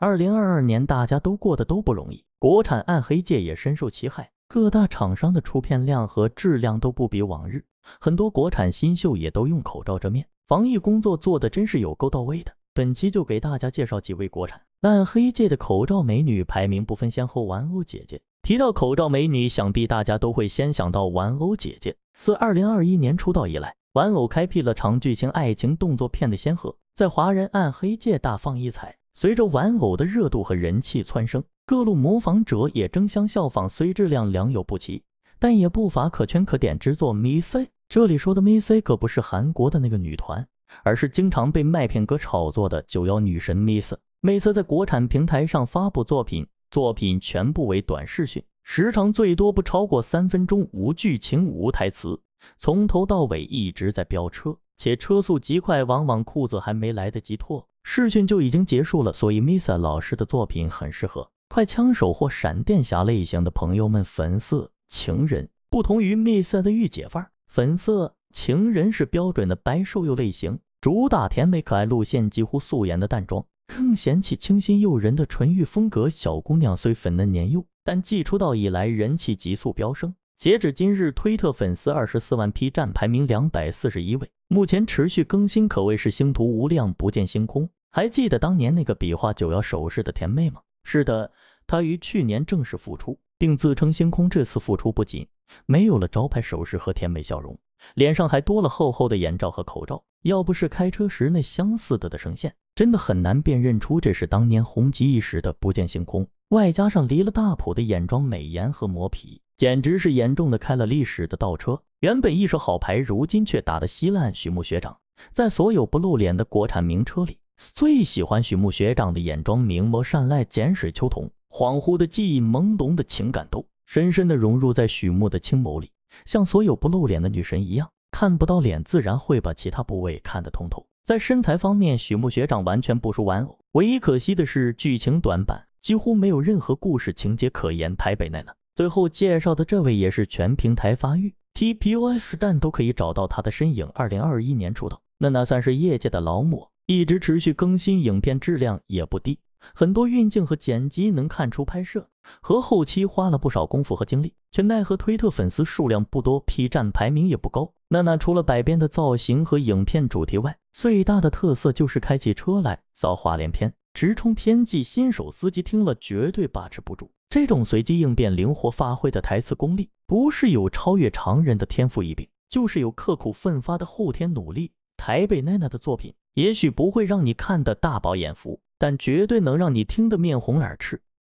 二零二二年，大家都过得都不容易，国产暗黑界也深受其害。各大厂商的出片量和质量都不比往日，很多国产新秀也都用口罩遮面，防疫工作做的真是有够到位的。本期就给大家介绍几位国产暗黑界的口罩美女，排名不分先后。玩偶姐姐提到口罩美女，想必大家都会先想到玩偶姐姐。自二零二一年出道以来，玩偶开辟了长剧情爱情动作片的先河，在华人暗黑界大放异彩。随着玩偶的热度和人气蹿升，各路模仿者也争相效仿，虽质量良莠不齐，但也不乏可圈可点之作。Miss，这里说的 Miss 可不是韩国的那个女团，而是经常被麦片哥炒作的九幺女神 Miss。m i 在国产平台上发布作品，作品全部为短视讯，时长最多不超过三分钟，无剧情、无台词，从头到尾一直在飙车，且车速极快，往往裤子还没来得及脱。试训就已经结束了，所以 m i s s a 老师的作品很适合快枪手或闪电侠类型的朋友们。粉色情人不同于 m i s s a 的御姐范儿，粉色情人是标准的白瘦幼类型，主打甜美可爱路线，几乎素颜的淡妆，更显起清新诱人的纯欲风格。小姑娘虽粉嫩年幼，但继出道以来人气急速飙升，截止今日推特粉丝二十四万，P 站排名两百四十一位。目前持续更新可谓是星途无量，不见星空。还记得当年那个比划九幺手势的甜妹吗？是的，她于去年正式复出，并自称星空。这次复出不仅没有了招牌手势和甜美笑容，脸上还多了厚厚的眼罩和口罩。要不是开车时那相似的的声线，真的很难辨认出这是当年红极一时的不见星空。外加上离了大谱的眼妆、美颜和磨皮，简直是严重的开了历史的倒车。原本一手好牌，如今却打得稀烂。许牧学长在所有不露脸的国产名车里，最喜欢许牧学长的眼妆，明眸善睐，碱水秋瞳，恍惚的记忆，朦胧的情感都深深的融入在许牧的清眸里，像所有不露脸的女神一样，看不到脸，自然会把其他部位看得通透。在身材方面，许牧学长完全不输玩偶，唯一可惜的是剧情短板，几乎没有任何故事情节可言。台北奈奈最后介绍的这位也是全平台发育。t p o s 弹都可以找到他的身影。二零二一年出道，娜娜算是业界的老模，一直持续更新影片，质量也不低。很多运镜和剪辑能看出拍摄和后期花了不少功夫和精力，却奈何推特粉丝数量不多，P 站排名也不高。娜娜除了百变的造型和影片主题外，最大的特色就是开起车来骚话连篇，直冲天际。新手司机听了绝对把持不住。这种随机应变、灵活发挥的台词功力。不是有超越常人的天赋异禀，就是有刻苦奋发的后天努力。台北奈奈的作品也许不会让你看得大饱眼福，但绝对能让你听得面红耳赤。